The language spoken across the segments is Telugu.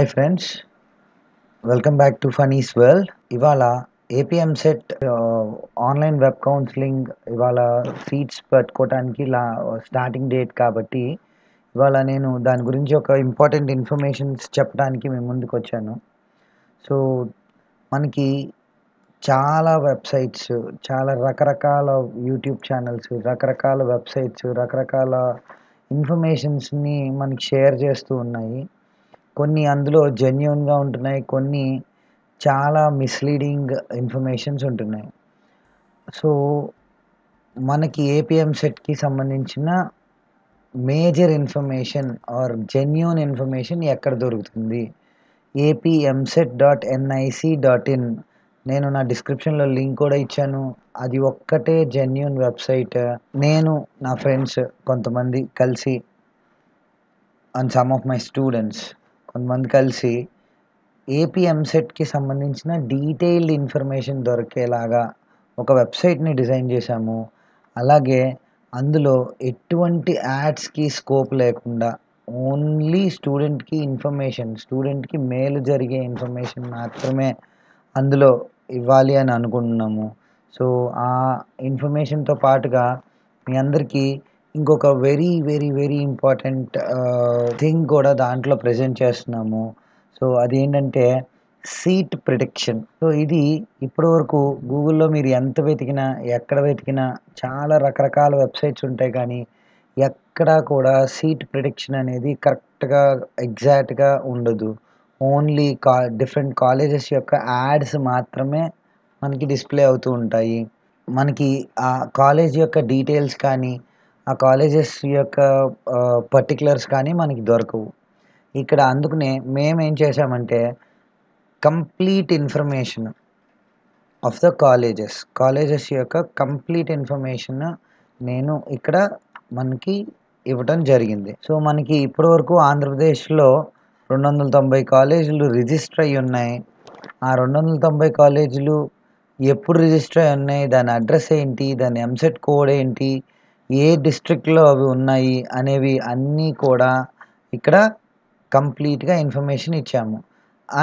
Hi friends welcome back to Phani's world ఇవాళ AP EAMCET online web counselling ఇవాళ సీట్స్ పట్టుకోవటానికి లా స్టార్టింగ్ uh, డేట్ కాబట్టి ఇవాళ నేను దాని గురించి ఒక ఇంపార్టెంట్ ఇన్ఫర్మేషన్స్ చెప్పడానికి మేము ముందుకు వచ్చాను సో మనకి చాలా వెబ్సైట్స్ చాలా రకరకాల యూట్యూబ్ ఛానల్స్ రకరకాల వెబ్సైట్స్ రకరకాల ఇన్ఫర్మేషన్స్ని మనకి షేర్ చేస్తూ ఉన్నాయి కొన్ని అందులో జెన్యున్గా ఉంటున్నాయి కొన్ని చాలా మిస్లీడింగ్ ఇన్ఫర్మేషన్స్ ఉంటున్నాయి సో మనకి ఏపీఎం సెట్కి సంబంధించిన major information or genuine information ఎక్కడ దొరుకుతుంది AP EAMCET dot NIC dot in నేను నా డిస్క్రిప్షన్లో లింక్ కూడా ఇచ్చాను అది ఒక్కటే జెన్యున్ వెబ్సైట్ నేను నా ఫ్రెండ్స్ కొంతమంది కలిసి and some of my students కొంతమంది కలిసి ఏపీ ఎంసెట్కి సంబంధించిన డీటెయిల్డ్ ఇన్ఫర్మేషన్ దొరికేలాగా ఒక వెబ్సైట్ని డిజైన్ చేశాము అలాగే అందులో ఎటువంటి యాడ్స్కి స్కోప్ లేకుండా ఓన్లీ స్టూడెంట్కి ఇన్ఫర్మేషన్ స్టూడెంట్కి మేలు జరిగే ఇన్ఫర్మేషన్ మాత్రమే అందులో ఇవ్వాలి అని అనుకుంటున్నాము సో ఆ ఇన్ఫర్మేషన్తో పాటుగా మీ అందరికీ ఇంకొక very very very important thing కూడా దాంట్లో ప్రజెంట్ చేస్తున్నాము సో అది ఏంటంటే సీట్ ప్రొటెక్షన్ సో ఇది ఇప్పటివరకు గూగుల్లో మీరు ఎంత వెతికినా ఎక్కడ వెతికినా చాలా రకరకాల వెబ్సైట్స్ ఉంటాయి కానీ ఎక్కడా కూడా సీట్ ప్రొటెక్షన్ అనేది కరెక్ట్గా ఎగ్జాక్ట్గా ఉండదు ఓన్లీ కా డిఫరెంట్ కాలేజెస్ యొక్క యాడ్స్ మాత్రమే మనకి డిస్ప్లే అవుతూ ఉంటాయి మనకి ఆ కాలేజ్ యొక్క డీటెయిల్స్ కానీ ఆ కాలేజెస్ యొక్క పర్టికులర్స్ కానీ మనకి దొరకవు ఇక్కడ అందుకనే మేము ఏం చేసామంటే complete information of the colleges colleges యొక్క కంప్లీట్ ఇన్ఫర్మేషన్ నేను ఇక్కడ మనకి ఇవ్వటం జరిగింది సో మనకి ఇప్పటివరకు ఆంధ్రప్రదేశ్లో రెండు వందల తొంభై కాలేజీలు రిజిస్టర్ అయి ఉన్నాయి ఆ రెండు వందల తొంభై కాలేజీలు ఎప్పుడు రిజిస్టర్ అయి ఉన్నాయి దాని అడ్రస్ ఏంటి దాని ఎంసెట్ కోడ్ ఏంటి ఏ డిస్ట్రిక్ట్లో అవి ఉన్నాయి అనేవి అన్నీ కూడా ఇక్కడ కంప్లీట్గా ఇన్ఫర్మేషన్ ఇచ్చాము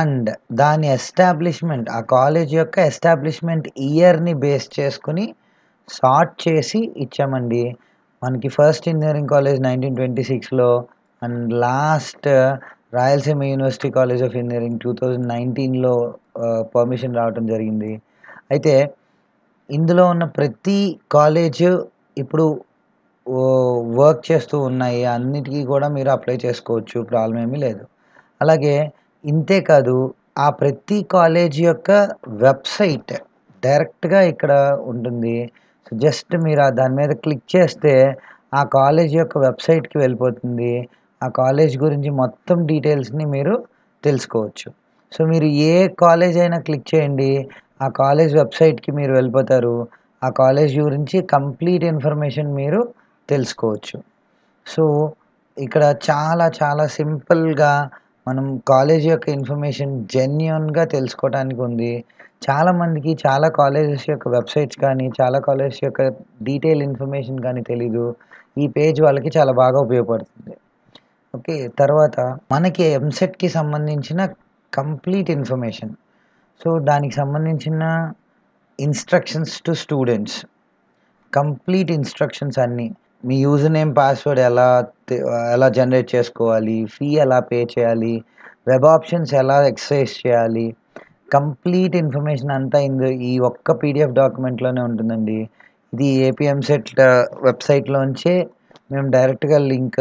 అండ్ దాని ఎస్టాబ్లిష్మెంట్ ఆ కాలేజ్ యొక్క ఎస్టాబ్లిష్మెంట్ ఇయర్ని బేస్ చేసుకుని సార్ట్ చేసి ఇచ్చామండి మనకి first engineering college nineteen twenty సిక్స్లో and last Rayalaseema university college of engineering two thousand నైన్టీన్లో పర్మిషన్ రావడం జరిగింది అయితే ఇందులో ఉన్న ప్రతి కాలేజ్ ఇప్పుడు వర్క్ చేస్తూ ఉన్నాయి అన్నిటికీ కూడా మీరు అప్లై చేసుకోవచ్చు ప్రాబ్లం ఏమీ లేదు అలాగే ఇంతే కాదు ఆ ప్రతి కాలేజ్ యొక్క వెబ్సైట్ డైరెక్ట్గా ఇక్కడ ఉంటుంది సో జస్ట్ మీరు దాని మీద క్లిక్ చేస్తే ఆ కాలేజ్ యొక్క వెబ్సైట్కి వెళ్ళిపోతుంది ఆ కాలేజ్ గురించి మొత్తం డీటెయిల్స్ని మీరు తెలుసుకోవచ్చు సో మీరు ఏ కాలేజ్ అయినా క్లిక్ చేయండి ఆ కాలేజ్ వెబ్సైట్కి మీరు వెళ్ళిపోతారు ఆ కాలేజ్ గురించి కంప్లీట్ ఇన్ఫర్మేషన్ మీరు తెలుసుకోవచ్చు సో ఇక్కడ చాలా చాలా సింపుల్గా మనం కాలేజ్ యొక్క ఇన్ఫర్మేషన్ జెన్యున్గా తెలుసుకోవడానికి ఉంది చాలామందికి చాలా కాలేజెస్ యొక్క వెబ్సైట్స్ కానీ చాలా కాలేజెస్ యొక్క డీటెయిల్ ఇన్ఫర్మేషన్ కానీ తెలీదు ఈ పేజ్ వాళ్ళకి చాలా బాగా ఉపయోగపడుతుంది ఓకే తర్వాత మనకి ఎంసెట్కి సంబంధించిన కంప్లీట్ ఇన్ఫర్మేషన్ సో దానికి సంబంధించిన instructions to students complete instructions అన్నీ మీ యూజర్ నేమ్ పాస్వర్డ్ ఎలా ఎలా జనరేట్ చేసుకోవాలి ఫీ ఎలా పే చేయాలి వెబ్ ఆప్షన్స్ ఎలా ఎక్సర్సైజ్ చేయాలి కంప్లీట్ ఇన్ఫర్మేషన్ అంతా ఇందు ఈ ఒక్క పీడిఎఫ్ డాక్యుమెంట్లోనే ఉంటుందండి ఇది ఏపీఎం సెట్ వెబ్సైట్లోంచే మేము డైరెక్ట్గా లింక్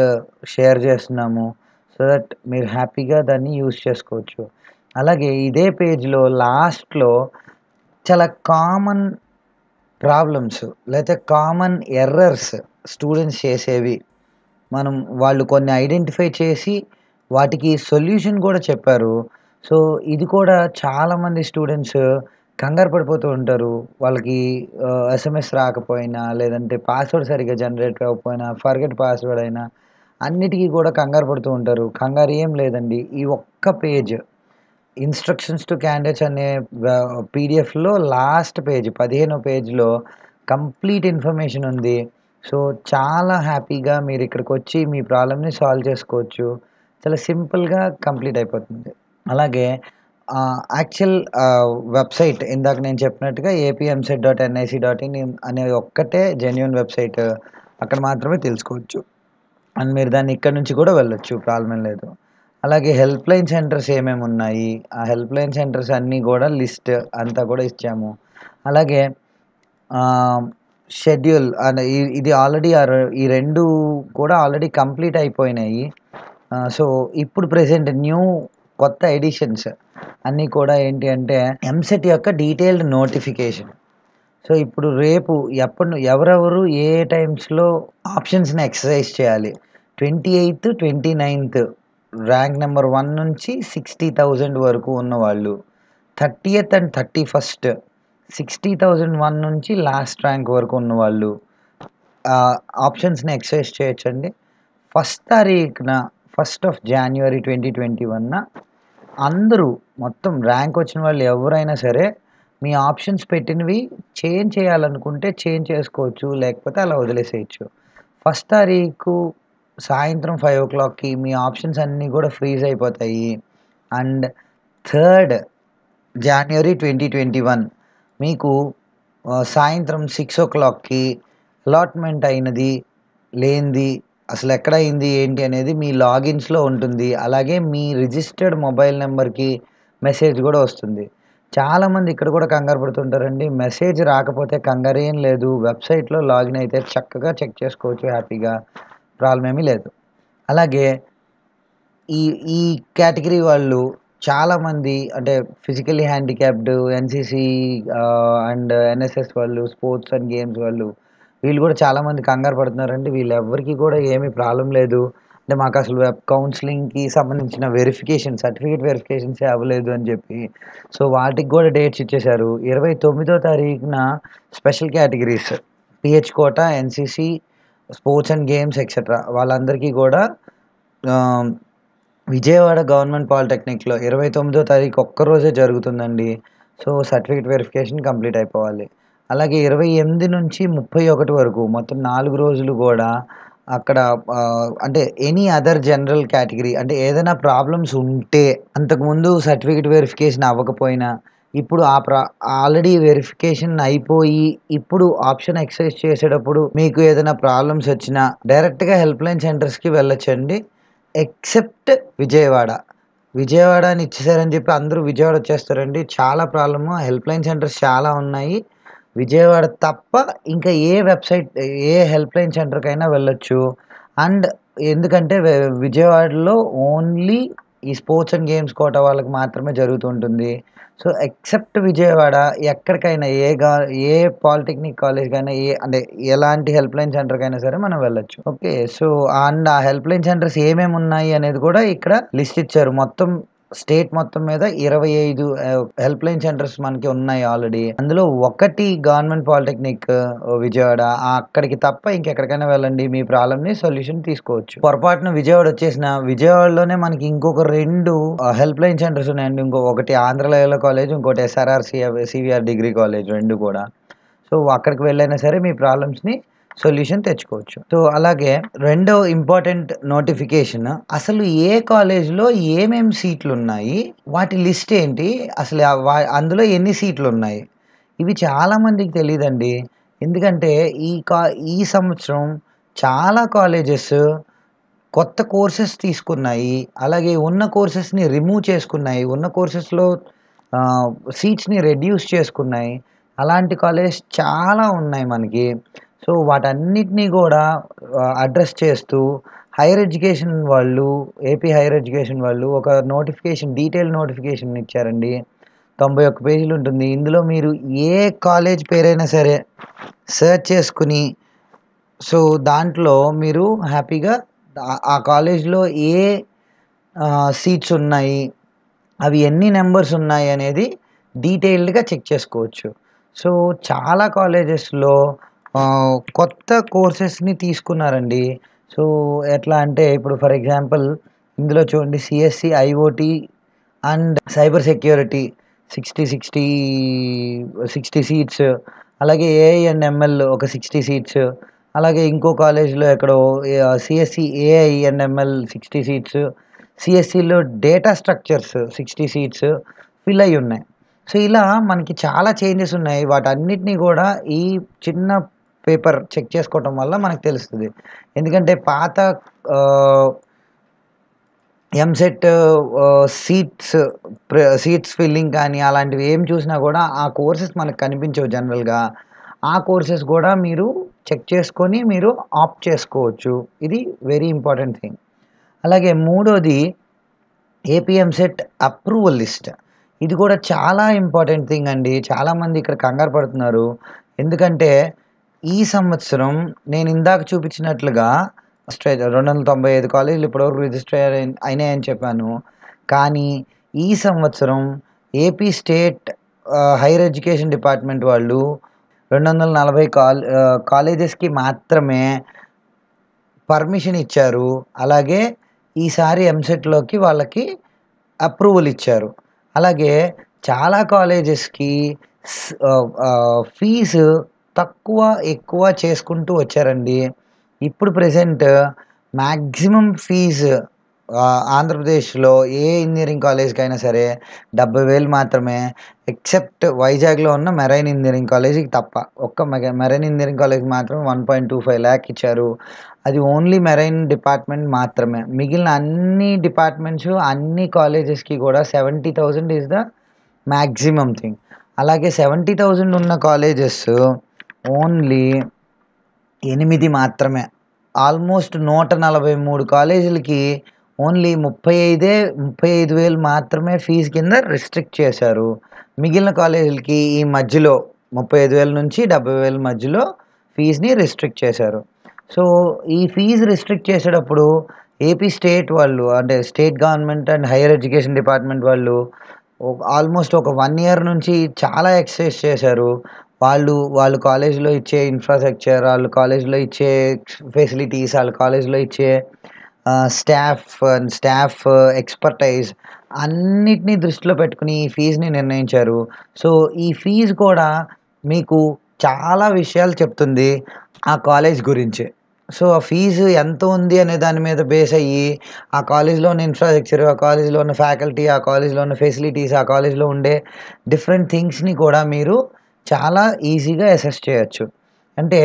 షేర్ చేస్తున్నాము సో దట్ మీరు హ్యాపీగా దాన్ని యూజ్ చేసుకోవచ్చు అలాగే ఇదే పేజ్లో లాస్ట్లో చాలా కామన్ ప్రాబ్లమ్స్ లేకపోతే కామన్ ఎర్రర్స్ స్టూడెంట్స్ చేసేవి మనం వాళ్ళు కొన్ని ఐడెంటిఫై చేసి వాటికి సొల్యూషన్ కూడా చెప్పారు సో ఇది కూడా చాలామంది స్టూడెంట్స్ కంగారు పడిపోతూ ఉంటారు వాళ్ళకి ఎస్ఎంఎస్ రాకపోయినా లేదంటే పాస్వర్డ్ సరిగ్గా జనరేట్ కాకపోయినా ఫర్గెట్ పాస్వర్డ్ అయినా అన్నిటికీ కూడా కంగారు పడుతూ ఉంటారు కంగారు ఏం లేదండి ఈ ఒక్క పేజ్ ఇన్స్ట్రక్షన్స్ టు క్యాండిడేట్స్ అనే పీడిఎఫ్లో లాస్ట్ పేజ్ పదిహేనో పేజ్లో కంప్లీట్ ఇన్ఫర్మేషన్ ఉంది సో చాలా హ్యాపీగా మీరు ఇక్కడికి వచ్చి మీ ప్రాబ్లమ్ని సాల్వ్ చేసుకోవచ్చు చాలా సింపుల్గా కంప్లీట్ అయిపోతుంది అలాగే యాక్చువల్ వెబ్సైట్ ఇందాక నేను చెప్పినట్టుగా AP EAMCET dot NIC dot in అనే ఒక్కటే జెన్యున్ వెబ్సైట్ అక్కడ మాత్రమే తెలుసుకోవచ్చు అండ్ మీరు దాన్ని ఇక్కడ నుంచి కూడా వెళ్ళొచ్చు ప్రాబ్లం లేదు అలాగే హెల్ప్ లైన్ సెంటర్స్ ఏమేమి ఉన్నాయి ఆ హెల్ప్ లైన్ సెంటర్స్ అన్నీ కూడా లిస్ట్ అంతా కూడా ఇచ్చాము అలాగే షెడ్యూల్ ఇది ఆల్రెడీ ఈ రెండు కూడా ఆల్రెడీ కంప్లీట్ అయిపోయినాయి సో ఇప్పుడు ప్రజెంట్ న్యూ కొత్త ఎడిషన్స్ అన్నీ కూడా ఏంటి అంటే ఎంసెట్ యొక్క డీటెయిల్డ్ నోటిఫికేషన్ సో ఇప్పుడు రేపు ఎప్పుడు ఎవరెవరు ఏ టైమ్స్లో ఆప్షన్స్ని ఎక్సర్సైజ్ చేయాలి twenty eighth twenty ninth rank number one నుంచి సిక్స్టీ థౌజండ్ వరకు ఉన్నవాళ్ళు thirty eighth and thirty first sixty thousand one నుంచి లాస్ట్ ర్యాంక్ వరకు ఉన్నవాళ్ళు ఆప్షన్స్ని ఎక్సైజ్ చేయొచ్చండి ఫస్ట్ తారీఖున first of January twenty twenty వన్న అందరూ మొత్తం ర్యాంక్ వచ్చిన వాళ్ళు ఎవరైనా సరే మీ ఆప్షన్స్ పెట్టినవి చేంజ్ చేయాలనుకుంటే చేంజ్ చేసుకోవచ్చు లేకపోతే అలా వదిలేసేయచ్చు ఫస్ట్ తారీఖు సాయంత్రం ఫైవ్ ఓ క్లాక్కి మీ ఆప్షన్స్ అన్నీ కూడా ఫ్రీజ్ అయిపోతాయి and third January twenty twenty one మీకు సాయంత్రం సిక్స్ ఓ క్లాక్కి అలాట్మెంట్ అయినది లేనిది అసలు ఎక్కడ అయింది ఏంటి అనేది మీ లాగిన్స్లో ఉంటుంది అలాగే మీ రిజిస్టర్డ్ మొబైల్ నెంబర్కి మెసేజ్ కూడా వస్తుంది చాలామంది ఇక్కడ కూడా కంగారు పడుతుంటారండి మెసేజ్ రాకపోతే కంగారు ఏం లేదు వెబ్సైట్లో లాగిన్ అయితే చక్కగా చెక్ చేసుకోవచ్చు హ్యాపీగా ప్రాబ్లం ఏమీ లేదు అలాగే ఈ ఈ కేటగిరీ వాళ్ళు చాలామంది అంటే physically handicapped, NCC and NSS వాళ్ళు, స్పోర్ట్స్ అండ్ గేమ్స్ వాళ్ళు, వీళ్ళు కూడా చాలామంది కంగారు పడుతున్నారండి. ఎవరికి కూడా ఏమి ప్రాబ్లం లేదు. అంటే మాకు అసలు వెబ్ కౌన్సిలింగ్కి సంబంధించిన వెరిఫికేషన్, సర్టిఫికేట్ వెరిఫికేషన్స్ అవ్వలేదు అని చెప్పి సో, వాటికి కూడా డేట్స్ ఇచ్చేశారు. ఇరవై తొమ్మిదో తారీఖున special categories PH quota NCC, sports and games etcetera వాళ్ళందరికీ కూడా విజయవాడ గవర్నమెంట్ పాలిటెక్నిక్లో ఇరవై తొమ్మిదో తారీఖు ఒక్కరోజే జరుగుతుందండి సో సర్టిఫికేట్ వెరిఫికేషన్ కంప్లీట్ అయిపోవాలి అలాగే ఇరవై ఎనిమిది నుంచి ముప్పై ఒకటి వరకు మొత్తం నాలుగు రోజులు కూడా అక్కడ అంటే ఎనీ అదర్ జనరల్ కేటగిరీ అంటే ఏదైనా ప్రాబ్లమ్స్ ఉంటే అంతకుముందు సర్టిఫికేట్ వెరిఫికేషన్ అవ్వకపోయినా ఇప్పుడు ఆ ప్రా ఆల్రెడీ వెరిఫికేషన్ అయిపోయి ఇప్పుడు ఆప్షన్ ఎక్సైజ్ చేసేటప్పుడు మీకు ఏదైనా ప్రాబ్లమ్స్ వచ్చినా డైరెక్ట్గా హెల్ప్ లైన్ సెంటర్స్కి వెళ్ళొచ్చండి ఎక్సెప్ట్ విజయవాడ విజయవాడ అని ఇచ్చేసారని చెప్పి అందరూ విజయవాడ వచ్చేస్తారండి చాలా ప్రాబ్లము హెల్ప్ లైన్ సెంటర్స్ చాలా ఉన్నాయి విజయవాడ తప్ప ఇంకా ఏ వెబ్సైట్ ఏ హెల్ప్ లైన్ సెంటర్కైనా వెళ్ళొచ్చు అండ్ ఎందుకంటే విజయవాడలో ఓన్లీ ఈ స్పోర్ట్స్ అండ్ గేమ్స్ కోట వాళ్ళకి మాత్రమే జరుగుతుంటుంది సో ఎక్సెప్ట్ విజయవాడ ఎక్కడికైనా ఏ గా ఏ పాలిటెక్నిక్ కైనా ఏ అంటే ఎలాంటి హెల్ప్ లైన్ సెంటర్కైనా సరే మనం వెళ్ళొచ్చు ఓకే సో అండ్ ఆ హెల్ప్ లైన్ సెంటర్స్ ఏమేమి ఉన్నాయి అనేది కూడా ఇక్కడ లిస్ట్ ఇచ్చారు మొత్తం స్టేట్ మొత్తం మీద ఇరవై ఐదు హెల్ప్ లైన్ సెంటర్స్ మనకి ఉన్నాయి ఆల్రెడీ అందులో ఒకటి గవర్నమెంట్ పాలిటెక్నిక్ విజయవాడ అక్కడికి తప్ప ఇంకెక్కడికైనా వెళ్ళండి మీ ప్రాబ్లమ్ని సొల్యూషన్ తీసుకోవచ్చు పొరపాటున విజయవాడ వచ్చేసిన విజయవాడలోనే మనకి ఇంకొక రెండు హెల్ప్ లైన్ సెంటర్స్ ఉన్నాయండి ఇంకో ఒకటి ఆంధ్రలయల కాలేజ్ ఇంకోటి ఎస్ఆర్ఆర్ సివిఆర్ డిగ్రీ కాలేజ్ రెండు కూడా సో అక్కడికి వెళ్ళైనా సరే మీ ప్రాబ్లమ్స్ని సొల్యూషన్ తెచ్చుకోవచ్చు సో అలాగే రెండో ఇంపార్టెంట్ నోటిఫికేషన్ అసలు ఏ కాలేజ్లో ఏమేమి సీట్లు ఉన్నాయి వాటి లిస్ట్ ఏంటి అసలు అందులో ఎన్ని సీట్లు ఉన్నాయి ఇవి చాలామందికి తెలియదండి ఎందుకంటే ఈ కా ఈ సంవత్సరం చాలా కాలేజెస్ కొత్త కోర్సెస్ తీసుకున్నాయి అలాగే ఉన్న కోర్సెస్ని రిమూవ్ చేసుకున్నాయి ఉన్న కోర్సెస్లో సీట్స్ని రెడ్యూస్ చేసుకున్నాయి అలాంటి కాలేజెస్ చాలా ఉన్నాయి మనకి సో వాటన్నిటినీ కూడా అడ్రస్ చేస్తూ హైయర్ ఎడ్యుకేషన్ వాళ్ళు ఏపీ హైయర్ ఎడ్యుకేషన్ వాళ్ళు ఒక నోటిఫికేషన్ డీటెయిల్ నోటిఫికేషన్ ఇచ్చారండి తొంభై ఒక్క పేజీలు ఉంటుంది ఇందులో మీరు ఏ కాలేజ్ పేరైనా సరే సెర్చ్ చేసుకుని సో దాంట్లో మీరు హ్యాపీగా ఆ కాలేజ్లో ఏ సీట్స్ ఉన్నాయి అవి ఎన్ని నెంబర్స్ ఉన్నాయి అనేది డీటెయిల్డ్గా చెక్ చేసుకోవచ్చు సో చాలా కాలేజెస్లో కొత్త కోర్సెస్ని తీసుకున్నారండి సో ఎట్లా అంటే ఇప్పుడు ఫర్ ఎగ్జాంపుల్ ఇందులో చూడండి CSE IoT and cyber security sixty sixty sixty seats అలాగే ఏఐ అండ్ ఎంఎల్ ఒక సిక్స్టీ సీట్స్ అలాగే ఇంకో కాలేజ్లో ఎక్కడో CSE AI and ML sixty seats సిఎస్సిలో data structures sixty seats fill అయి ఉన్నాయి సో ఇలా మనకి చాలా చేంజెస్ ఉన్నాయి వాటన్నిటినీ కూడా ఈ చిన్న పేపర్ చెక్ చేసుకోవటం వల్ల మనకు తెలుస్తుంది ఎందుకంటే పాత ఎంసెట్ సీట్స్ సీట్స్ ఫిల్లింగ్ కానీ అలాంటివి ఏం చూసినా కూడా ఆ కోర్సెస్ మనకు కనిపించవు జనరల్గా ఆ కోర్సెస్ కూడా మీరు చెక్ చేసుకొని మీరు ఆప్ట్ చేసుకోవచ్చు ఇది వెరీ ఇంపార్టెంట్ థింగ్ అలాగే మూడోది ఏపీఎంసెట్ అప్రూవల్ లిస్ట్ ఇది కూడా చాలా ఇంపార్టెంట్ థింగ్ అండి చాలామంది ఇక్కడ కంగారు పడుతున్నారు ఎందుకంటే ఈ సంవత్సరం నేను ఇందాక చూపించినట్లుగా రెండు వందల తొంభై ఐదు కాలేజీలు ఇప్పటివరకు రిజిస్టర్ అయినాయని చెప్పాను కానీ ఈ సంవత్సరం AP state higher education department వాళ్ళు రెండు వందల నలభై కాల్ కాలేజెస్కి మాత్రమే పర్మిషన్ ఇచ్చారు అలాగే ఈసారి ఎంసెట్లోకి వాళ్ళకి అప్రూవల్ ఇచ్చారు అలాగే చాలా కాలేజెస్కి ఫీజు తక్కువ ఎక్కువ చేసుకుంటూ వచ్చారండి ఇప్పుడు ప్రజెంట్ మ్యాక్సిమం ఫీజు ఆంధ్రప్రదేశ్లో ఏ ఇంజనీరింగ్ కాలేజ్కి అయినా సరే డెబ్బై వేలు మాత్రమే ఎక్సెప్ట్ వైజాగ్లో ఉన్న మెరైన్ ఇంజనీరింగ్ కాలేజీకి తప్ప ఒక్క మెరైన్ ఇంజనీరింగ్ కాలేజ్కి మాత్రమే one point two five lakh ఇచ్చారు అది ఓన్లీ మెరైన్ డిపార్ట్మెంట్ మాత్రమే మిగిలిన అన్ని డిపార్ట్మెంట్స్ అన్ని కాలేజెస్కి కూడా seventy thousand is the maximum thing అలాగే సెవెంటీ థౌజండ్ ఉన్న కాలేజెస్ ఓన్లీ ఎనిమిది మాత్రమే ఆల్మోస్ట్ నూట నలభై మూడు కాలేజీలకి ఓన్లీ ముప్పై ఐదే ముప్పై ఐదు వేలు మాత్రమే ఫీజు కింద రిస్ట్రిక్ట్ చేశారు మిగిలిన కాలేజీలకి ఈ మధ్యలో ముప్పై ఐదు వేల నుంచి డెబ్బై వేల మధ్యలో ఫీజుని రిస్ట్రిక్ట్ చేశారు సో ఈ ఫీజు రిస్ట్రిక్ట్ చేసేటప్పుడు ఏపీ స్టేట్ వాళ్ళు అంటే state government and higher education department వాళ్ళు ఆల్మోస్ట్ ఒక వన్ ఇయర్ నుంచి చాలా ఎక్సర్సైజ్ చేశారు వాళ్ళు వాళ్ళు కాలేజ్లో ఇచ్చే ఇన్ఫ్రాస్ట్రక్చర్ వాళ్ళు కాలేజ్లో ఇచ్చే ఫెసిలిటీస్ వాళ్ళ కాలేజ్లో ఇచ్చే స్టాఫ్ అండ్ స్టాఫ్ ఎక్స్పర్టైజ్ అన్నిటినీ దృష్టిలో పెట్టుకుని ఈ ఫీజుని నిర్ణయించారు సో ఈ ఫీజు కూడా మీకు చాలా విషయాలు చెప్తుంది ఆ కాలేజ్ గురించి సో ఆ ఫీజు ఎంత ఉంది అనే దాని మీద బేస్ అయ్యి ఆ కాలేజ్లో ఉన్న ఇన్ఫ్రాస్ట్రక్చర్ ఆ కాలేజ్లో ఉన్న ఫ్యాకల్టీ ఆ కాలేజ్లో ఉన్న ఫెసిలిటీస్ ఆ కాలేజ్లో ఉండే డిఫరెంట్ థింగ్స్ని కూడా మీరు చాలా ఈజీగా అసెస్ చేయొచ్చు అంటే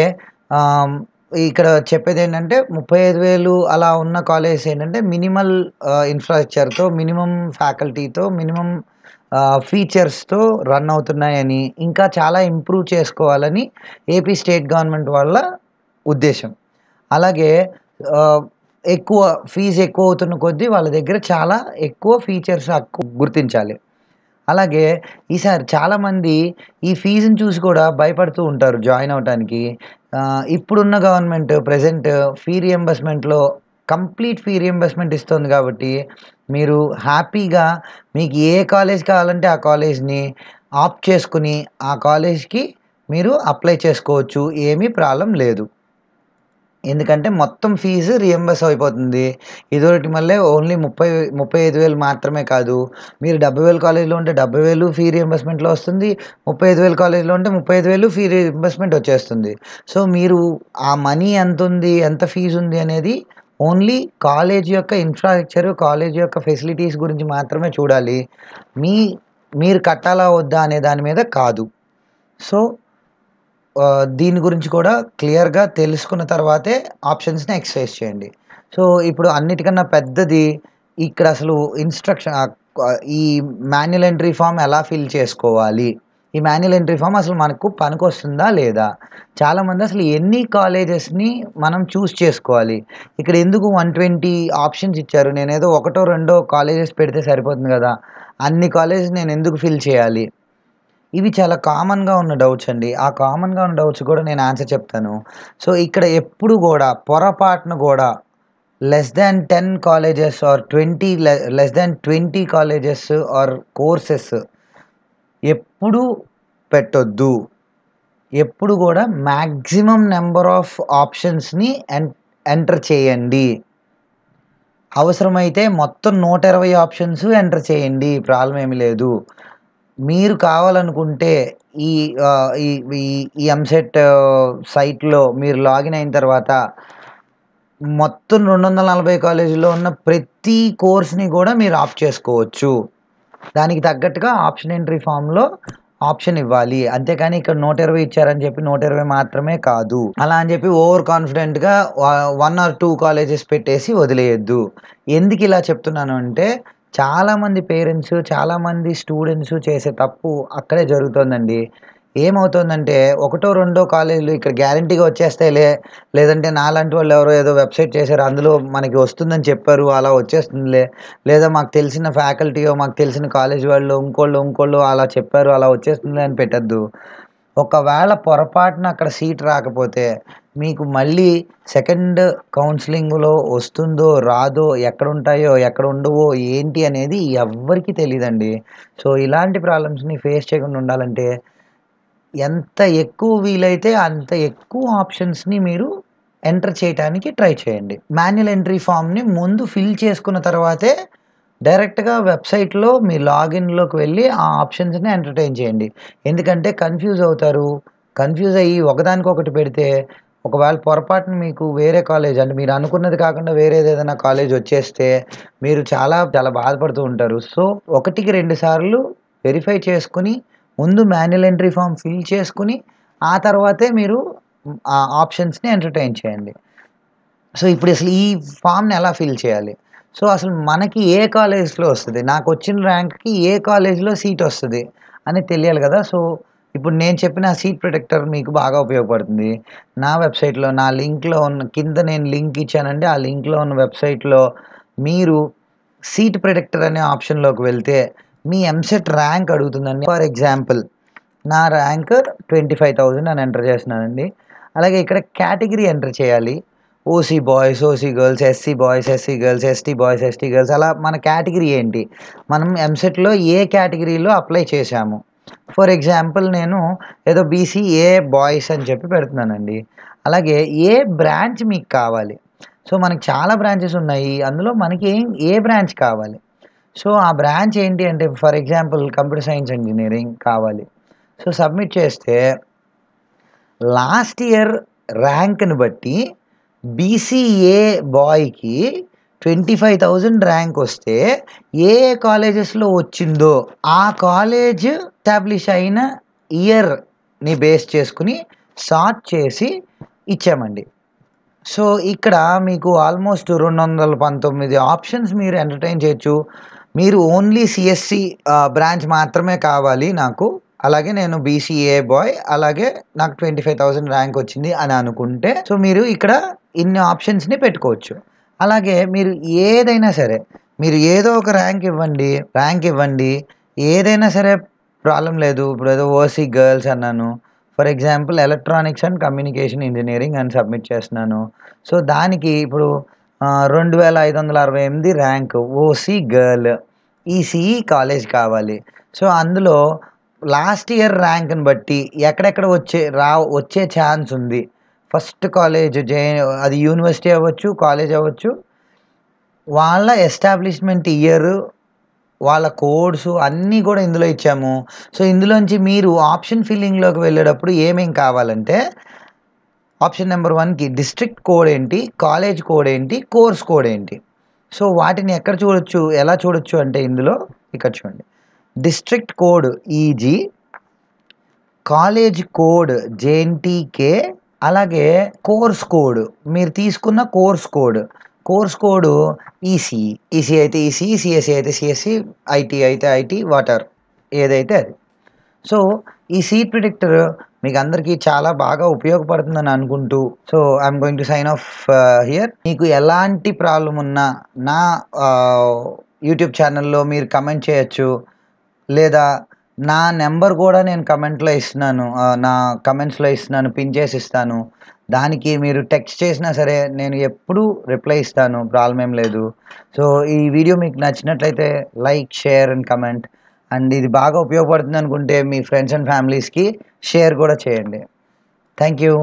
ఇక్కడ చెప్పేది ఏంటంటే ముప్పై ఐదు వేలు అలా ఉన్న కాలేజెస్ ఏంటంటే మినిమల్ ఇన్ఫ్రాస్ట్రక్చర్తో మినిమం ఫ్యాకల్టీతో మినిమం ఫీచర్స్తో రన్ అవుతున్నాయని ఇంకా చాలా ఇంప్రూవ్ చేసుకోవాలని ఏపీ స్టేట్ గవర్నమెంట్ వాళ్ళ ఉద్దేశం అలాగే ఎక్కువ ఫీజు ఎక్కువ అవుతున్న కొద్దీ వాళ్ళ దగ్గర చాలా ఎక్కువ ఫీచర్స్ గుర్తించాలి అలాగే ఈసారి చాలామంది ఈ ఫీజుని చూసి కూడా భయపడుతూ ఉంటారు జాయిన్ అవ్వటానికి ఇప్పుడున్న గవర్నమెంట్ ప్రజెంట్ ఫీ రియంబర్స్మెంట్లో కంప్లీట్ ఫీ రియంబర్స్మెంట్ ఇస్తుంది కాబట్టి మీరు హ్యాపీగా మీకు ఏ కాలేజ్ కావాలంటే ఆ కాలేజ్ని ఆప్ చేసుకుని ఆ కాలేజ్కి మీరు అప్లై చేసుకోవచ్చు ఏమీ ప్రాబ్లం లేదు ఎందుకంటే మొత్తం ఫీజు రియంబర్స్ అయిపోతుంది ఇదివరకటి మళ్ళీ ఓన్లీ ముప్పై ముప్పై ఐదు వేలు మాత్రమే కాదు మీరు డెబ్బై వేలు కాలేజీలో ఉంటే డెబ్బై వేలు ఫీ రియంబర్స్మెంట్లో వస్తుంది ముప్పై ఐదు వేలు కాలేజీలో ఉంటే ముప్పై ఐదు వేలు ఫీ రియంబర్స్మెంట్ వచ్చేస్తుంది సో మీరు ఆ మనీ ఎంత ఉంది ఎంత ఫీజు ఉంది అనేది ఓన్లీ కాలేజ్ యొక్క ఇన్ఫ్రాస్ట్రక్చర్ కాలేజ్ యొక్క ఫెసిలిటీస్ గురించి మాత్రమే చూడాలి మీ మీరు కట్టాలా వద్దా అనే దాని మీద కాదు సో దీని గురించి కూడా క్లియర్గా తెలుసుకున్న తర్వాతే ఆప్షన్స్ని ఎక్సర్సైజ్ చేయండి సో ఇప్పుడు అన్నిటికన్నా పెద్దది ఇక్కడ అసలు ఇన్స్ట్రక్షన్ ఈ మాన్యువల్ ఎంట్రీ ఫామ్ ఎలా ఫిల్ చేసుకోవాలి ఈ మాన్యువల్ ఎంట్రీ ఫామ్ అసలు మనకు పనికొస్తుందా లేదా చాలామంది అసలు ఎన్ని కాలేజెస్ని మనం చూస్ చేసుకోవాలి ఇక్కడ ఎందుకు వన్ ట్వంటీ ఆప్షన్స్ ఇచ్చారు నేనేదో ఒకటో రెండో కాలేజెస్ పెడితే సరిపోతుంది కదా అన్ని కాలేజెస్ నేను ఎందుకు ఫిల్ చేయాలి ఇవి చాలా కామన్గా ఉన్న డౌట్స్ అండి ఆ కామన్గా ఉన్న డౌట్స్ కూడా నేను ఆన్సర్ చెప్తాను సో ఇక్కడ ఎప్పుడు కూడా పొరపాటును కూడా less than ten colleges or twenty less than twenty colleges or courses ఎప్పుడు పెట్టొద్దు ఎప్పుడు కూడా మ్యాక్సిమం నెంబర్ ఆఫ్ ఆప్షన్స్ని ఎన్ ఎంటర్ చేయండి అవసరమైతే మొత్తం నూట ఇరవై ఆప్షన్స్ ఎంటర్ చేయండి ప్రాబ్లం ఏమి లేదు మీరు కావాలనుకుంటే ఈ ఈ ఈ ఎంసెట్ సైట్లో మీరు లాగిన్ అయిన తర్వాత మొత్తం రెండు వందల నలభై కాలేజీలో ఉన్న ప్రతి కోర్స్ని కూడా మీరు ఆఫ్ చేసుకోవచ్చు దానికి తగ్గట్టుగా ఆప్షన్ ఎంట్రీ ఫామ్లో ఆప్షన్ ఇవ్వాలి అంతేకాని ఇక్కడ నూట ఇరవై ఇచ్చారని చెప్పి నూట ఇరవై మాత్రమే కాదు అలా అని చెప్పి ఓవర్ కాన్ఫిడెంట్గా వన్ ఆర్ టూ కాలేజెస్ పెట్టేసి వదిలేయద్దు ఎందుకు ఇలా చెప్తున్నాను అంటే చాలామంది పేరెంట్స్ చాలామంది స్టూడెంట్స్ చేసే తప్పు అక్కడే జరుగుతోందండి ఏమవుతుందంటే ఒకటో రెండో కాలేజీలు ఇక్కడ గ్యారంటీగా వచ్చేస్తాయిలే లేదంటే నాలాంటి వాళ్ళు ఎవరో ఏదో వెబ్సైట్ చేశారు అందులో మనకి వస్తుందని చెప్పారు అలా వచ్చేస్తుందిలే లేదా మాకు తెలిసిన ఫ్యాకల్టీయో మాకు తెలిసిన కాలేజ్ వాళ్ళు ఇంకోళ్ళు ఇంకోళ్ళు అలా చెప్పారు అలా వచ్చేస్తుందిలే అని పెట్టద్దు ఒకవేళ పొరపాటున అక్కడ సీట్ రాకపోతే మీకు మళ్ళీ సెకండ్ కౌన్సిలింగ్లో వస్తుందో రాదో ఎక్కడ ఉంటాయో ఎక్కడ ఉండవో ఏంటి అనేది ఎవ్వరికి తెలియదండి సో ఇలాంటి ప్రాబ్లమ్స్ని ఫేస్ చేయకుండా ఉండాలంటే ఎంత ఎక్కువ వీలైతే అంత ఎక్కువ ఆప్షన్స్ని మీరు ఎంటర్ చేయడానికి ట్రై చేయండి మాన్యువల్ ఎంట్రీ ఫామ్ని ముందు ఫిల్ చేసుకున్న తర్వాతే డైరెక్ట్గా వెబ్సైట్లో మీ లాగిన్లోకి వెళ్ళి ఆ ఆప్షన్స్ని ఎంటర్టైన్ చేయండి ఎందుకంటే కన్ఫ్యూజ్ అవుతారు కన్ఫ్యూజ్ అయ్యి ఒకదానికొకటి పెడితే ఒకవేళ పొరపాటున మీకు వేరే కాలేజ్ అంటే మీరు అనుకున్నది కాకుండా వేరేది ఏదైనా కాలేజ్ వచ్చేస్తే మీరు చాలా చాలా బాధపడుతూ ఉంటారు సో ఒకటికి రెండు సార్లు వెరిఫై చేసుకుని ముందు మాన్యువల్ ఎంట్రీ ఫామ్ ఫిల్ చేసుకుని ఆ తర్వాతే మీరు ఆ ఆప్షన్స్ని ఎంటర్టైన్ చేయండి సో ఇప్పుడు అసలు ఈ ఫామ్ని ఎలా ఫిల్ చేయాలి సో అసలు మనకి ఏ కాలేజ్లో వస్తుంది నాకు వచ్చిన ర్యాంక్కి ఏ కాలేజ్లో సీట్ వస్తుంది అని తెలియాలి కదా సో ఇప్పుడు నేను చెప్పిన సీట్ ప్రొటెక్టర్ మీకు బాగా ఉపయోగపడుతుంది నా వెబ్సైట్లో నా లింక్లో ఉన్న కింద నేను లింక్ ఇచ్చానండి ఆ లింక్లో ఉన్న వెబ్సైట్లో మీరు సీట్ ప్రొటెక్టర్ అనే ఆప్షన్లోకి వెళ్తే మీ ఎంసెట్ ర్యాంక్ అడుగుతుందండి ఫర్ ఎగ్జాంపుల్ నా ర్యాంక్ ట్వంటీ ఫైవ్ థౌజండ్ అని ఎంటర్ చేస్తున్నానండి అలాగే ఇక్కడ కేటగిరీ ఎంటర్ చేయాలి OC boys OC girls SC boys SC girls ST boys ST girls అలా మన కేటగిరీ ఏంటి మనం ఎంసెట్లో ఏ కేటగిరీలో అప్లై చేశాము ఫర్ ఎగ్జాంపుల్ నేను ఏదో బీసీఏ బాయ్స్ అని చెప్పి పెడుతున్నానండి అలాగే ఏ బ్రాంచ్ మీకు కావాలి సో మనకు చాలా బ్రాంచెస్ ఉన్నాయి అందులో మనకి ఏం ఏ బ్రాంచ్ కావాలి సో ఆ బ్రాంచ్ ఏంటి అంటే for example computer science engineering కావాలి సో సబ్మిట్ చేస్తే లాస్ట్ ఇయర్ ర్యాంక్ని బట్టి బీసీఏ బాయ్కి ట్వంటీ ఫైవ్ థౌజండ్ ర్యాంక్ వస్తే ఏ ఏ కాలేజెస్లో వచ్చిందో ఆ కాలేజ్ ఎస్టాబ్లిష్ అయిన ఇయర్ని బేస్ చేసుకుని సార్ట్ చేసి ఇచ్చామండి సో ఇక్కడ మీకు ఆల్మోస్ట్ రెండు వందల పంతొమ్మిది ఆప్షన్స్ మీరు ఎంటర్టైన్ చేయొచ్చు మీరు ఓన్లీ సిఎస్సి బ్రాంచ్ మాత్రమే కావాలి నాకు అలాగే నేను బీసీఏ బాయ్ అలాగే నాకు ట్వంటీ ఫైవ్ థౌసండ్ ర్యాంక్ వచ్చింది అని అనుకుంటే సో మీరు ఇక్కడ ఇన్ని ఆప్షన్స్ని పెట్టుకోవచ్చు అలాగే మీరు ఏదైనా సరే మీరు ఏదో ఒక ర్యాంక్ ఇవ్వండి ర్యాంక్ ఇవ్వండి ఏదైనా సరే ప్రాబ్లం లేదు ఇప్పుడు ఏదో ఓసీ గర్ల్స్ అన్నాను for example electronics and communication engineering అని సబ్మిట్ చేస్తున్నాను సో దానికి ఇప్పుడు రెండు వేల ఐదు వందల అరవై ఎనిమిది rank OC girl ECE college కావాలి సో అందులో లాస్ట్ ఇయర్ ర్యాంక్ని బట్టి ఎక్కడెక్కడ వచ్చే రా వచ్చే ఛాన్స్ ఉంది ఫస్ట్ కాలేజ్ జే అది యూనివర్సిటీ అవ్వచ్చు కాలేజ్ అవ్వచ్చు వాళ్ళ ఎస్టాబ్లిష్మెంట్ ఇయర్ వాళ్ళ కోర్సు అన్నీ కూడా ఇందులో ఇచ్చాము సో ఇందులోంచి మీరు ఆప్షన్ ఫిల్లింగ్లోకి వెళ్ళేటప్పుడు ఏమేం కావాలంటే ఆప్షన్ నెంబర్ వన్కి డిస్ట్రిక్ట్ కోడ్ ఏంటి కాలేజ్ కోడ్ ఏంటి కోర్స్ కోడ్ ఏంటి సో వాటిని ఎక్కడ చూడొచ్చు ఎలా చూడొచ్చు అంటే ఇందులో ఇక్కడ చూడండి district code EG college code JNTK అలాగే కోర్స్ కోడ్ మీరు తీసుకున్న course code course code EC EC అయితే ఈసీ e సిఎస్సి e అయితే సిఎస్సి ఐటీ e, అయితే ఐటీ వాటర్ ఏదైతే అది సో ఈ సీట్ ప్రిడిక్టర్ మీకు అందరికీ చాలా బాగా ఉపయోగపడుతుందని అనుకుంటూ so I'm going to sign off here మీకు ఎలాంటి ప్రాబ్లం ఉన్నా నా యూట్యూబ్ uh, ఛానల్లో మీరు కమెంట్ చేయొచ్చు లేదా నా నెంబర్ కూడా నేను కమెంట్లో ఇస్తున్నాను నా కమెంట్స్లో ఇస్తున్నాను పిన్ చేసి ఇస్తాను దానికి మీరు టెక్స్ట్ చేసినా సరే నేను ఎప్పుడూ రిప్లై ఇస్తాను ప్రాబ్లం ఏం లేదు సో ఈ వీడియో మీకు నచ్చినట్లయితే like share and comment and ఇది బాగా ఉపయోగపడుతుంది అనుకుంటే మీ ఫ్రెండ్స్ అండ్ ఫ్యామిలీస్కి షేర్ కూడా చేయండి థ్యాంక్ యూ